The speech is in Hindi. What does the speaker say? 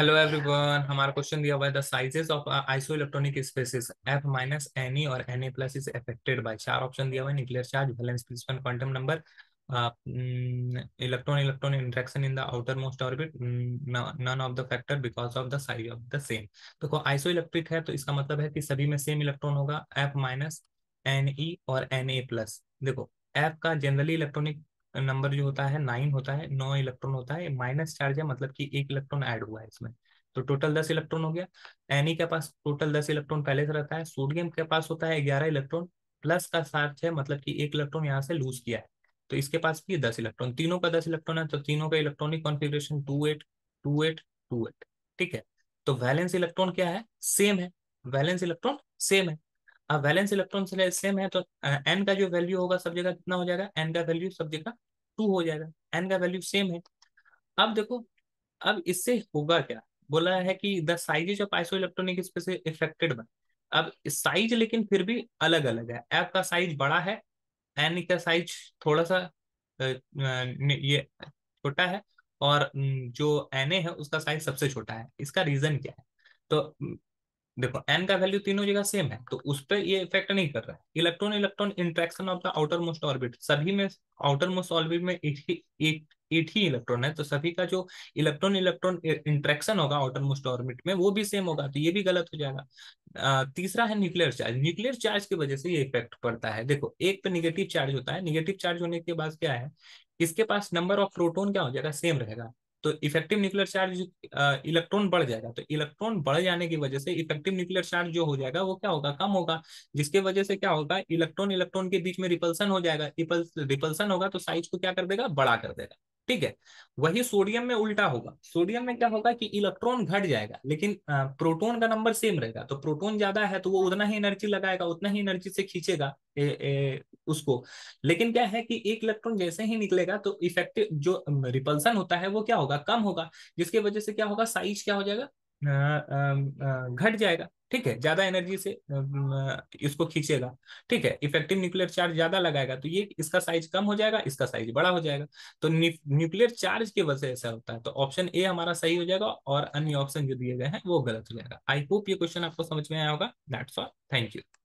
हेलो एवरीवन हमारा क्वेश्चन दिया हुआ है the sizes of isoelectronic spaces F minus N और N A plus is affected by चार ऑप्शन दिया हुआ है nuclear charge valence principal quantum number electron electron interaction in the outer most orbit none of the factor because of the size of the same देखो आइसो इलेक्ट्रिक है तो इसका मतलब है कि सभी में सेम इलेक्ट्रॉन होगा एफ माइनस एन ई और एन ए प्लस देखो एफ का जनरली इलेक्ट्रॉनिक नंबर जो होता है नाइन होता है नौ इलेक्ट्रॉन होता है माइनस चार्ज है मतलब कि एक इलेक्ट्रॉन ऐड हुआ है इसमें तो टोटल दस इलेक्ट्रॉन हो गया एनी e के पास टोटल दस इलेक्ट्रॉन पहले से रहता है सोडियम के पास होता है ग्यारह इलेक्ट्रॉन प्लस का चार्ज है मतलब कि एक इलेक्ट्रॉन यहाँ से लूज किया है तो इसके पास भी दस इलेक्ट्रॉन तीनों का दस इलेक्ट्रॉन है तो तीनों का electronic configuration two eight two eight two eight ठीक है तो वैलेंस इलेक्ट्रॉन क्या है सेम है वैलेंस इलेक्ट्रॉन सेम है अब वैलेंस इलेक्ट्रॉन से सेम है तो एन का जो वैल्यू होगा सब जगह कितना हो जाएगा एन का वैल्यू सब जगह टू हो जाएगा एन का वैल्यू सेम है अब देखो अब इससे होगा क्या बोला है कि the sizes of iso electronic is affected बन अब साइज लेकिन फिर भी अलग अलग है एफ का साइज बड़ा है एन का साइज थोड़ा सा ये छोटा है और जो एन ए है उसका साइज सबसे छोटा है इसका रीजन क्या है तो देखो एन का वैल्यू तीनों जगह सेम है तो उस पर ये इफेक्ट नहीं कर रहा है electron electron interaction of the outer most orbit सभी में आउटर मोस्ट ऑर्बिट में एक ही एक एक ही इलेक्ट्रॉन है तो सभी का जो इलेक्ट्रॉन इलेक्ट्रॉन इंट्रैक्शन होगा आउटर मोस्ट ऑर्बिट में वो भी सेम होगा तो ये भी गलत हो जाएगा तीसरा है न्यूक्लियर चार्ज न्यूक्लियर चार्ज की वजह से ये इफेक्ट पड़ता है देखो एक पे निगेटिव चार्ज होता है निगेटिव चार्ज होने के बाद क्या है इसके पास नंबर ऑफ प्रोटोन क्या हो जाएगा सेम रहेगा तो इफेक्टिव न्यूक्लियर चार्ज इलेक्ट्रॉन बढ़ जाएगा तो इलेक्ट्रॉन बढ़ जाने की वजह से इफेक्टिव न्यूक्लियर चार्ज जो हो जाएगा वो क्या होगा कम होगा जिसके वजह से क्या होगा इलेक्ट्रॉन इलेक्ट्रॉन के बीच में रिपल्सन हो जाएगा रिपल्सन होगा तो साइज को क्या कर देगा बड़ा कर देगा ठीक है वही सोडियम में उल्टा होगा सोडियम में क्या होगा कि इलेक्ट्रॉन घट जाएगा लेकिन प्रोटॉन का नंबर सेम रहेगा तो प्रोटॉन ज्यादा है तो वो उतना ही एनर्जी लगाएगा उतना ही एनर्जी से खींचेगा उसको लेकिन क्या है कि एक इलेक्ट्रॉन जैसे ही निकलेगा तो इफेक्टिव जो रिपल्सन होता है वो क्या होगा कम होगा जिसकी वजह से क्या होगा साइज क्या हो जाएगा घट जाएगा ठीक है ज्यादा एनर्जी से इसको खींचेगा ठीक है इफेक्टिव न्यूक्लियर चार्ज ज्यादा लगाएगा तो ये इसका साइज कम हो जाएगा इसका साइज बड़ा हो जाएगा तो न्यूक्लियर चार्ज की वजह से ऐसा होता है तो ऑप्शन ए हमारा सही हो जाएगा और अन्य ऑप्शन जो दिए गए हैं वो गलत हो जाएगा आई होप ये क्वेश्चन आपको समझ में आया होगा दैट्स ऑल थैंक यू